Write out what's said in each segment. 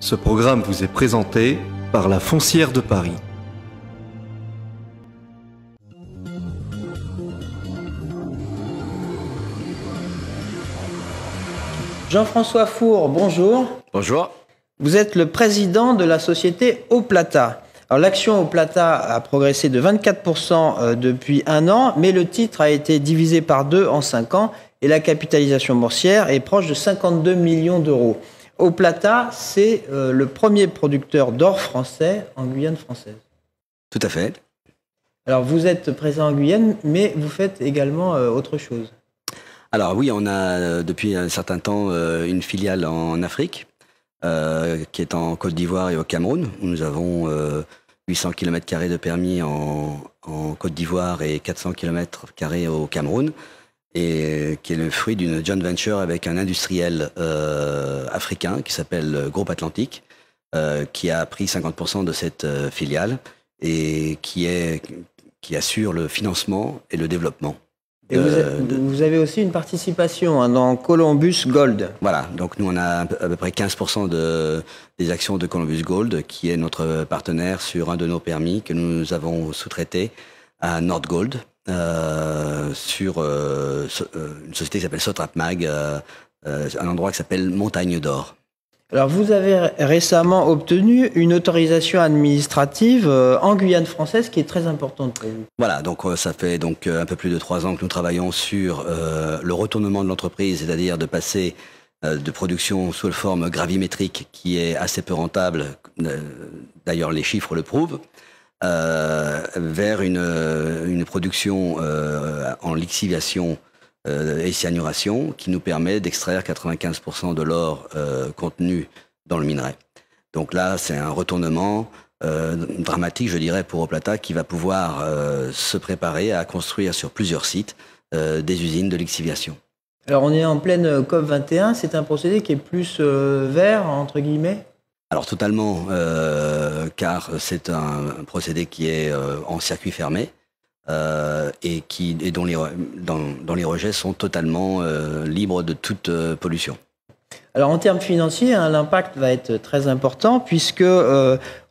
Ce programme vous est présenté par la Foncière de Paris. Jean-François Four, bonjour. Bonjour. Vous êtes le président de la société Oplata. Alors l'action Plata a progressé de 24% euh, depuis un an, mais le titre a été divisé par deux en cinq ans et la capitalisation boursière est proche de 52 millions d'euros. Au Plata, c'est euh, le premier producteur d'or français en Guyane française. Tout à fait. Alors vous êtes présent en Guyane, mais vous faites également euh, autre chose. Alors oui, on a euh, depuis un certain temps une filiale en Afrique, qui est en Côte d'Ivoire et au Cameroun, nous avons 800 km de permis en, Côte d'Ivoire et 400 km au Cameroun et qui est le fruit d'une joint venture avec un industriel euh, africain qui s'appelle euh, Groupe Atlantique, euh, qui a pris 50% de cette filiale et qui, assure le financement et le développement. Et vous, avez aussi une participation hein, dans Columbus Gold. Voilà, donc nous on a à peu près 15% des actions de Columbus Gold, qui est notre partenaire sur un de nos permis que nous avons sous-traité à Nordgold, euh, sur euh, euh, une société qui s'appelle Sotrap Mag, un endroit qui s'appelle Montagne d'Or. Alors vous avez récemment obtenu une autorisation administrative en Guyane française qui est très importante pour vous. Voilà, donc ça fait donc un peu plus de trois ans que nous travaillons sur le retournement de l'entreprise, c'est-à-dire de passer de production sous forme gravimétrique qui est assez peu rentable, d'ailleurs les chiffres le prouvent, euh, vers une, euh, production euh, en lixiviation et cyanuration qui nous permet d'extraire 95% de l'or contenu dans le minerai. Donc là, c'est un retournement dramatique, je dirais, pour Oplata, qui va pouvoir se préparer à construire sur plusieurs sites des usines de lixiviation. Alors on est en pleine COP21, c'est un procédé qui est plus vert, entre guillemets alors totalement, euh, car c'est un, procédé qui est euh, en circuit fermé euh, et, qui, et dont, les, dans, les rejets sont totalement libres de toute pollution. Alors en termes financiers, hein, l'impact va être très important puisque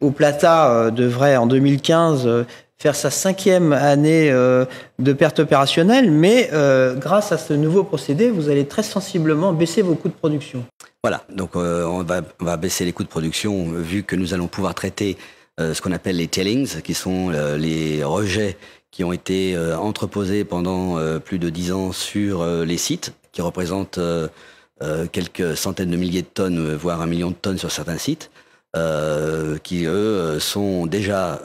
Oplata devrait en 2015 faire sa cinquième année de perte opérationnelle, mais grâce à ce nouveau procédé, vous allez très sensiblement baisser vos coûts de production. Voilà, donc euh, on, va, baisser les coûts de production vu que nous allons pouvoir traiter euh, ce qu'on appelle les tailings, qui sont euh, les rejets qui ont été entreposés pendant plus de dix ans sur les sites, qui représentent quelques centaines de milliers de tonnes, voire un million de tonnes sur certains sites, qui, eux, sont déjà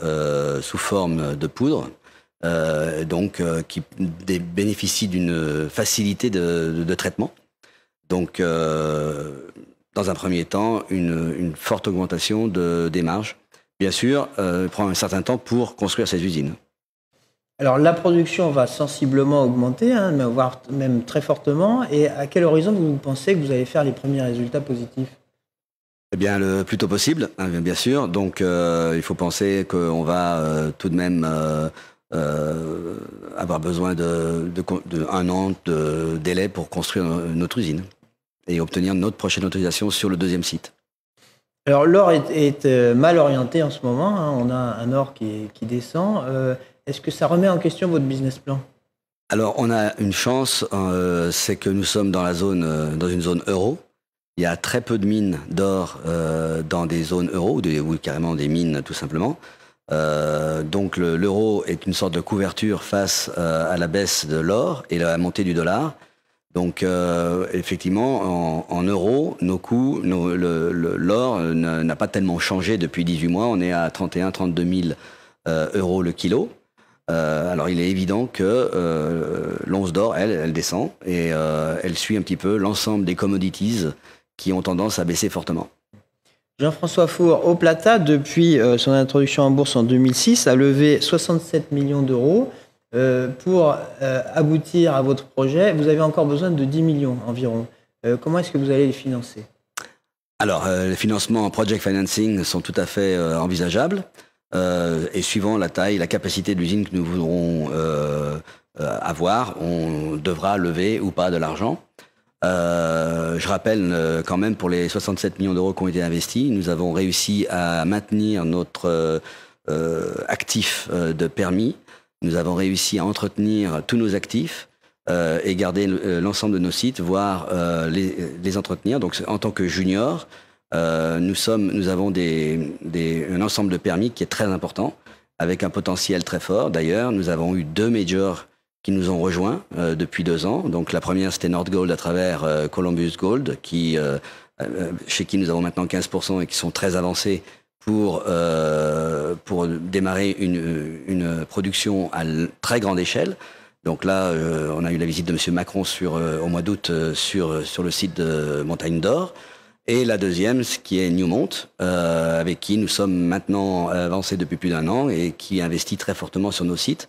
sous forme de poudre. donc, qui bénéficient d'une facilité de traitement. Donc, euh, dans un premier temps, une, forte augmentation de, des marges. Bien sûr, il euh, prend un certain temps pour construire ces usines. Alors la production va sensiblement augmenter, hein, voire même très fortement. Et à quel horizon vous pensez que vous allez faire les premiers résultats positifs eh bien, le plus tôt possible, hein, bien sûr. Donc, euh, il faut penser qu'on va tout de même avoir besoin d'un an de délai pour construire notre usine et obtenir notre prochaine autorisation sur le deuxième site. Alors l'or est, euh, mal orienté en ce moment, hein. on a un or qui, descend. Euh, est-ce que ça remet en question votre business plan Alors on a une chance, euh, c'est que nous sommes dans, la zone, dans une zone euro. Il y a très peu de mines d'or dans des zones euro, ou, carrément des mines tout simplement. donc l'euro est une sorte de couverture face à la baisse de l'or et la montée du dollar. Donc, euh, effectivement, en, en, euros, nos coûts, l'or n'a pas tellement changé depuis 18 mois. On est à 31-32 000 euh, euros le kilo. Euh, alors, il est évident que l'once d'or, elle, elle descend et elle suit un petit peu l'ensemble des commodities qui ont tendance à baisser fortement. Jean-François Four, au Plata depuis son introduction en bourse en 2006, a levé 67 millions d'euros. Euh, pour euh, aboutir à votre projet, vous avez encore besoin de 10 millions environ. Euh, comment est-ce que vous allez les financer Alors, les financements en project financing sont tout à fait envisageables et suivant la taille, la capacité de l'usine que nous voudrons avoir, on devra lever ou pas de l'argent. je rappelle quand même pour les 67 millions d'euros qui ont été investis, nous avons réussi à maintenir notre actif de permis nous avons réussi à entretenir tous nos actifs euh, et garder euh, l'ensemble de nos sites, voire euh, les, entretenir. Donc en tant que junior, nous, sommes, nous avons des, un ensemble de permis qui est très important, avec un potentiel très fort. D'ailleurs, nous avons eu deux majors qui nous ont rejoints depuis deux ans. Donc la première, c'était North Gold à travers Columbus Gold, qui, chez qui nous avons maintenant 15% et qui sont très avancés pour, euh, pour démarrer une, une, production à très grande échelle. Donc là, euh, on a eu la visite de M. Macron sur, euh, au mois d'août sur, sur le site de Montagne d'Or. Et la deuxième, ce qui est Newmont, avec qui nous sommes maintenant avancés depuis plus d'un an et qui investit très fortement sur nos sites.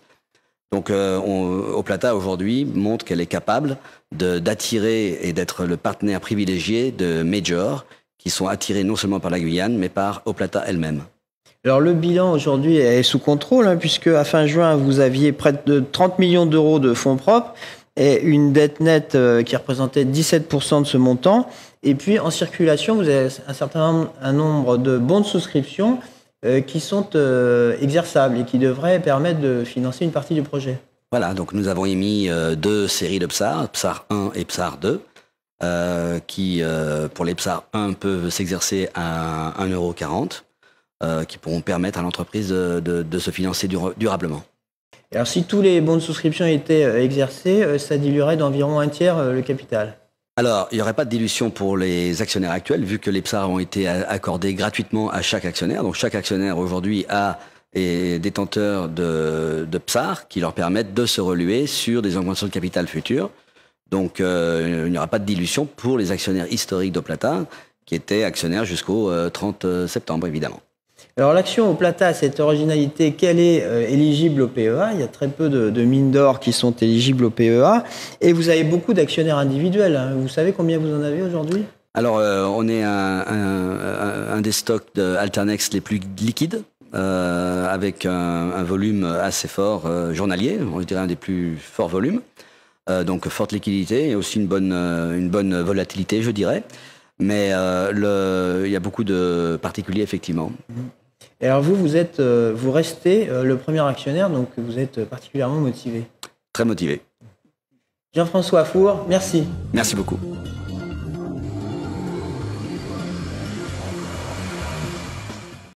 Donc on, Oplata aujourd'hui montre qu'elle est capable d'attirer et d'être le partenaire privilégié de Major, qui sont attirés non seulement par la Guyane, mais par Oplata elle-même. Alors le bilan aujourd'hui est sous contrôle, hein, puisque à fin juin, vous aviez près de 30 millions d'euros de fonds propres et une dette nette euh, qui représentait 17% de ce montant. Et puis en circulation, vous avez un certain nombre, de bons de souscription euh, qui sont euh, exerçables et qui devraient permettre de financer une partie du projet. Voilà, donc nous avons émis deux séries de PSAR, PSAR 1 et PSAR 2, euh, qui, euh, pour les PSAR 1, peuvent s'exercer à 1,40€, euh, qui pourront permettre à l'entreprise de, se financer durablement. Alors, si tous les bons de souscription étaient euh, exercés, ça diluerait d'environ un tiers le capital alors, il n'y aurait pas de dilution pour les actionnaires actuels, vu que les PSAR ont été accordés gratuitement à chaque actionnaire. Donc, chaque actionnaire aujourd'hui a et détenteurs de, de PSAR qui leur permettent de se reluer sur des augmentations de capital futures. Donc euh, il n'y aura pas de dilution pour les actionnaires historiques d'Oplata, qui étaient actionnaires jusqu'au 30 euh, euh, septembre, évidemment. Alors l'action au plata cette originalité qu'elle est éligible au PEA. Il y a très peu de, mines d'or qui sont éligibles au PEA. Et vous avez beaucoup d'actionnaires individuels. Hein. Vous savez combien vous en avez aujourd'hui Alors on est un, des stocks d'alternex les plus liquides. avec un, un, volume assez fort journalier, on dirait un des plus forts volumes. Euh, donc forte liquidité et aussi une bonne, euh, volatilité, je dirais. Mais euh, il y a beaucoup de particuliers, effectivement. Mhm. Et alors vous, vous, êtes, vous restez le premier actionnaire, donc vous êtes particulièrement motivé. Très motivé. Jean-François Four, merci. Merci beaucoup.